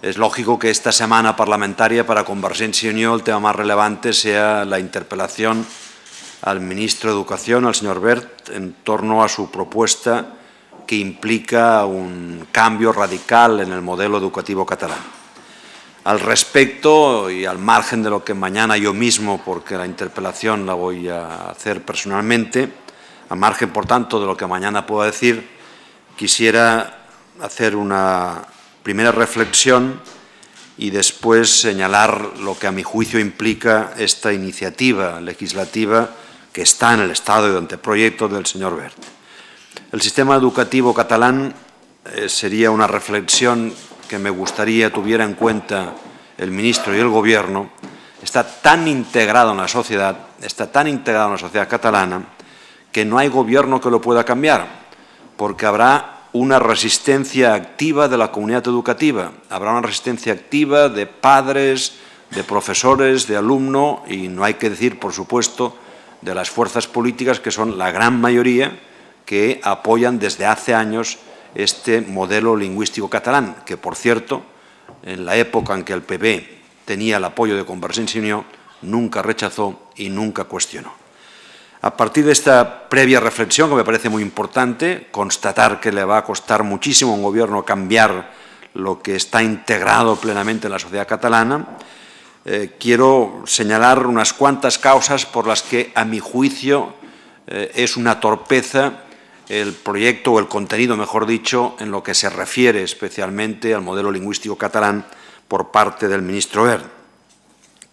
Es lógico que esta semana parlamentaria para Convergencia y Unión el tema más relevante sea la interpelación al ministro de Educación, al señor Bert, en torno a su propuesta que implica un cambio radical en el modelo educativo catalán. Al respecto y al margen de lo que mañana yo mismo, porque la interpelación la voy a hacer personalmente, al margen, por tanto, de lo que mañana pueda decir, quisiera hacer una primera reflexión y después señalar lo que a mi juicio implica esta iniciativa legislativa que está en el estado de anteproyecto del señor Bert. El sistema educativo catalán eh, sería una reflexión que me gustaría tuviera en cuenta el ministro y el gobierno. Está tan integrado en la sociedad, está tan integrado en la sociedad catalana, que no hay gobierno que lo pueda cambiar, porque habrá una resistencia activa de la comunidad educativa. Habrá una resistencia activa de padres, de profesores, de alumnos y no hay que decir, por supuesto, de las fuerzas políticas, que son la gran mayoría, que apoyan desde hace años este modelo lingüístico catalán, que, por cierto, en la época en que el PP tenía el apoyo de Convergencia y nunca rechazó y nunca cuestionó. A partir de esta previa reflexión, que me parece muy importante, constatar que le va a costar muchísimo a un gobierno cambiar lo que está integrado plenamente en la sociedad catalana, eh, quiero señalar unas cuantas causas por las que, a mi juicio, eh, es una torpeza el proyecto o el contenido, mejor dicho, en lo que se refiere especialmente al modelo lingüístico catalán por parte del ministro Ver.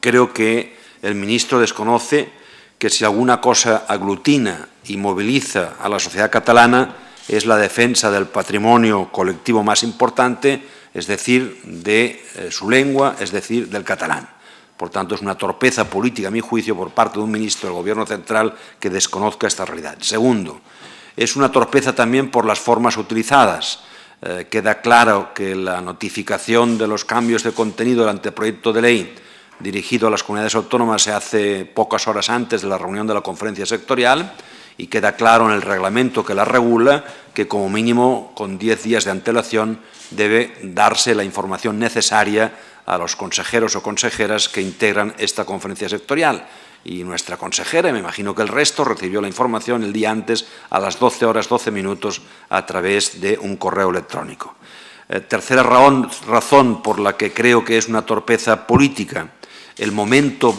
Creo que el ministro desconoce que si alguna cosa aglutina y moviliza a la sociedad catalana es la defensa del patrimonio colectivo más importante, es decir, de eh, su lengua, es decir, del catalán. Por tanto, es una torpeza política, a mi juicio, por parte de un ministro del Gobierno central que desconozca esta realidad. Segundo, es una torpeza también por las formas utilizadas. Eh, queda claro que la notificación de los cambios de contenido del anteproyecto de ley dirigido a las comunidades autónomas se hace pocas horas antes de la reunión de la conferencia sectorial y queda claro en el reglamento que la regula que como mínimo con 10 días de antelación debe darse la información necesaria a los consejeros o consejeras que integran esta conferencia sectorial. Y nuestra consejera, me imagino que el resto, recibió la información el día antes a las 12 horas 12 minutos a través de un correo electrónico. Eh, tercera razón por la que creo que es una torpeza política. El momento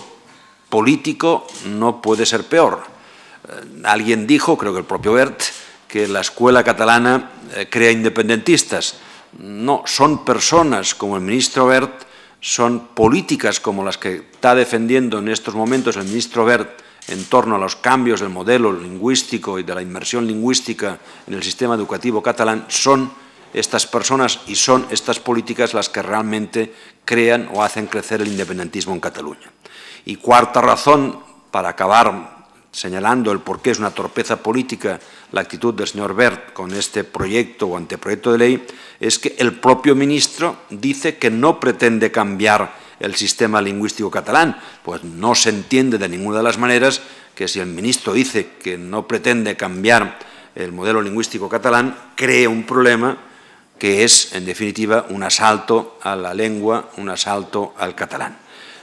político no puede ser peor. Eh, alguien dijo, creo que el propio Bert, que la escuela catalana eh, crea independentistas. No, son personas como el ministro Bert, son políticas como las que está defendiendo en estos momentos el ministro Bert en torno a los cambios del modelo lingüístico y de la inmersión lingüística en el sistema educativo catalán, son estas personas y son estas políticas las que realmente crean o hacen crecer el independentismo en Cataluña. Y cuarta razón, para acabar señalando el por qué es una torpeza política la actitud del señor Bert con este proyecto o anteproyecto de ley, es que el propio ministro dice que no pretende cambiar el sistema lingüístico catalán, pues no se entiende de ninguna de las maneras que si el ministro dice que no pretende cambiar el modelo lingüístico catalán, cree un problema que es, en definitiva, un asalto a la lengua, un asalto al catalán.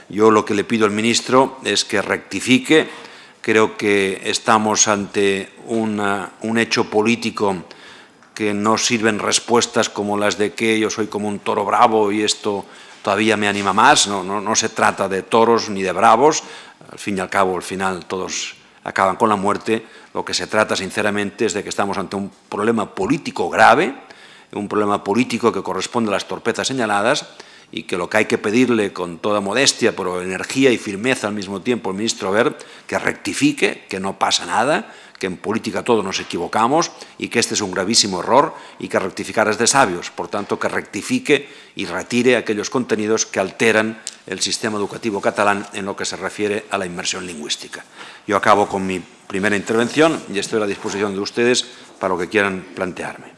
Yo lo que le pido al ministro es que rectifique. Creo que estamos ante un hecho político que no sirven respuestas como las de que yo soy como un toro bravo y esto todavía me anima más. No, no se trata de toros ni de bravos. Al fin y al cabo, al final, todos acaban con la muerte. Lo que se trata, sinceramente, es de que estamos ante un problema político grave un problema político que corresponde a las torpezas señaladas y que lo que hay que pedirle con toda modestia, pero energía y firmeza al mismo tiempo al ministro Ver, que rectifique, que no pasa nada, que en política todos nos equivocamos y que este es un gravísimo error y que rectificar es de sabios. Por tanto, que rectifique y retire aquellos contenidos que alteran el sistema educativo catalán en lo que se refiere a la inmersión lingüística. Yo acabo con mi primera intervención y estoy a la disposición de ustedes para lo que quieran plantearme.